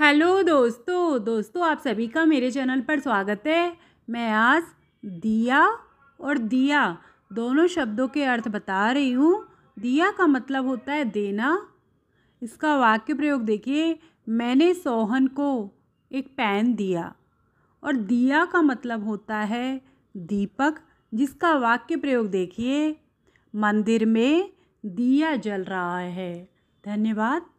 hello दोस्तों दोस्तों आप सभी का मेरे चैनल पर स्वागत है मैं आज दिया और दिया दोनों शब्दों के अर्थ बता रही हूँ दिया का मतलब होता है देना इसका वाक्य प्रयोग देखिए मैंने सोहन को एक पैन दिया और दिया का मतलब होता है दीपक जिसका वाक्य प्रयोग देखिए मंदिर में दिया जल रहा है धन्यवाद